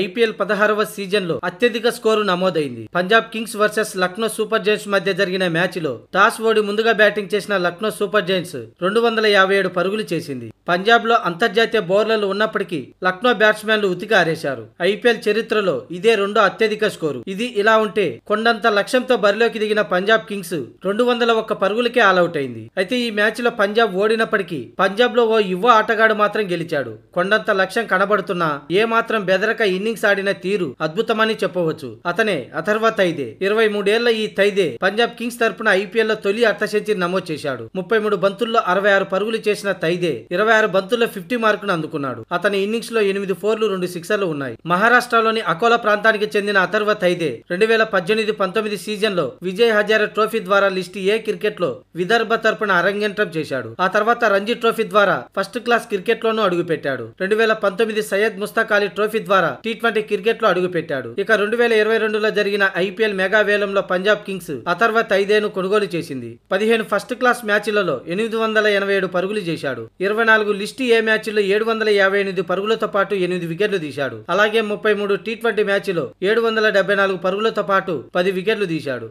IPL పదహారవ సీజన్లో అత్యధిక స్కోరు నమోదైంది Punjab Kings versus Lucknow Super Giants మధ్య జరిగిన మ్యాచ్లో టాస్ ఓడి ముందుగా బ్యాటింగ్ చేసిన లక్నో సూపర్ జైంట్స్ రెండు వందల యాభై ఏడు పరుగులు చేసింది పంజాబ్లో అంతర్జాతీయ బౌలర్లు ఉన్నప్పటికీ లక్నో బ్యాట్స్మెన్లు ఉతికారేశారు ఐపీఎల్ చరిత్రలో ఇదే రెండో అత్యధిక స్కోరు ఇది ఇలా ఉంటే కొండంత లక్ష్యంతో బరిలోకి దిగిన పంజాబ్ కింగ్స్ రెండు వందల ఒక్క పరుగులకే ఆలౌట్ అయింది అయితే ఈ మ్యాచ్ లో పంజాబ్ ఓడినప్పటికీ పంజాబ్ లో ఓ యువ ఆటగాడు మాత్రం గెలిచాడు కొండంత లక్ష్యం కనబడుతున్నా ఏ మాత్రం బెదరక ఇన్నింగ్స్ ఆడిన తీరు అద్భుతమని చెప్పవచ్చు అతనే అథర్వ తైదే ఇరవై మూడేళ్ల ఈ తైదే పంజాబ్ కింగ్స్ తరపున లో తొలి అర్ధ సెంచరీ నమోదు చేశాడు ముప్పై మూడు బంతుల్లో అరవై ఆరు పరుగులు చేసిన తైదే ఇరవై పదహారు బంతుల ఫిఫ్టీ మార్కును అందుకున్నాడు అతని ఇన్నింగ్స్ లో ఎనిమిది ఫోర్లు రెండు సిక్సర్లు ఉన్నాయి మహారాష్ట్రలోని అకోలా ప్రాంతానికి చెందిన అథర్వ తైదే రెండు వేల పద్దెనిమిది పంతొమ్మిది సీజన్ లో విజయ్ హజారే ట్రోఫీ ద్వారా లిస్ట్ ఏ క్రికెట్ లో విదర్భ తరపున అరంగేంట్రం చేశాడు ఆ తర్వాత రంజీ ట్రోఫీ ద్వారా ఫస్ట్ క్లాస్ క్రికెట్ లోనూ అడుగుపెట్టాడు రెండు వేల పంతొమ్మిది సయ్యద్ ముస్తాక్ అలీ ట్రోఫీ ద్వారా టీ ట్వంటీ క్రికెట్ లో అడుగుపెట్టాడు ఇక రెండు వేల ఇరవై రెండులో జరిగిన ఐపీఎల్ మెగా వేలంలో పంజాబ్ కింగ్స్ అథర్వ తైదేను కొనుగోలు చేసింది పదిహేను ఫస్ట్ క్లాస్ మ్యాచ్లలో ఎనిమిది వందల ఎనభై ఏడు పరుగులు చేశాడు ఇరవై నాలుగు నాలుగు లిస్ట్ ఏ మ్యాచ్లో ఏడు వందల యాభై ఎనిమిది పరుగులతో పాటు ఎనిమిది వికెట్లు తీశాడు అలాగే ముప్పై మూడు టీ ట్వంటీ మ్యాచ్లో ఏడు వందల డెబ్బై నాలుగు పరుగులతో పాటు పది వికెట్లు తీశాడు